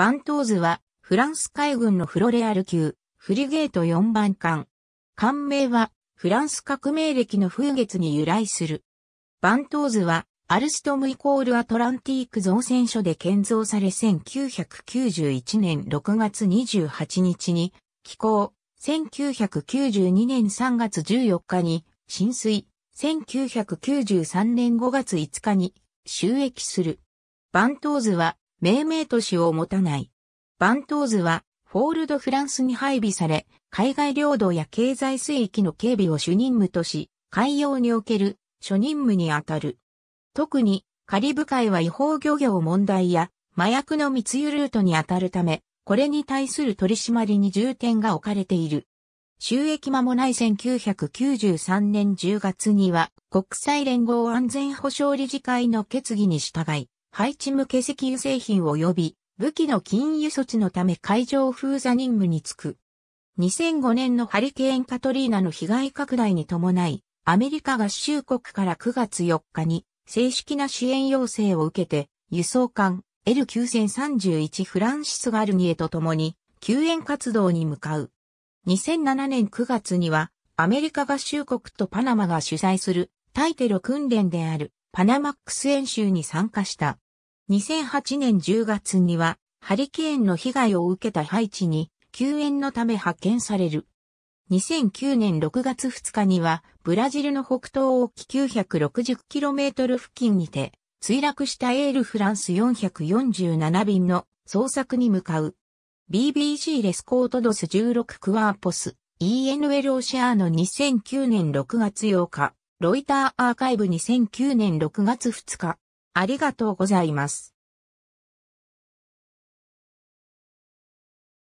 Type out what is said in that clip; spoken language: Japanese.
バントーズは、フランス海軍のフロレアル級、フリゲート4番艦。艦名は、フランス革命歴の風月に由来する。バントーズは、アルストムイコールアトランティーク造船所で建造され1991年6月28日に、寄港、1992年3月14日に、浸水、1993年5月5日に、収益する。バントーズは、命名都市を持たない。バントーズは、フォールドフランスに配備され、海外領土や経済水域の警備を主任務とし、海洋における初任務にあたる。特に、カリブ海は違法漁業問題や麻薬の密輸ルートにあたるため、これに対する取り締まりに重点が置かれている。収益間もない1993年10月には国際連合安全保障理事会の決議に従い、ハイチ向け石油製品及び武器の禁輸措置のため海上封鎖任務に就く。2005年のハリケーンカトリーナの被害拡大に伴い、アメリカ合衆国から9月4日に正式な支援要請を受けて、輸送艦 L9031 フランシス・ガルニエと共に救援活動に向かう。2007年9月にはアメリカ合衆国とパナマが主催するタイテロ訓練であるパナマックス演習に参加した。2008年10月には、ハリケーンの被害を受けたハイチに、救援のため派遣される。2009年6月2日には、ブラジルの北東沖 960km 付近にて、墜落したエールフランス447便の捜索に向かう。BBC レスコートドス16クワーポス ENL オシアーノ2009年6月8日。ロイターアーカイブ2009年6月2日。ありがとうございます。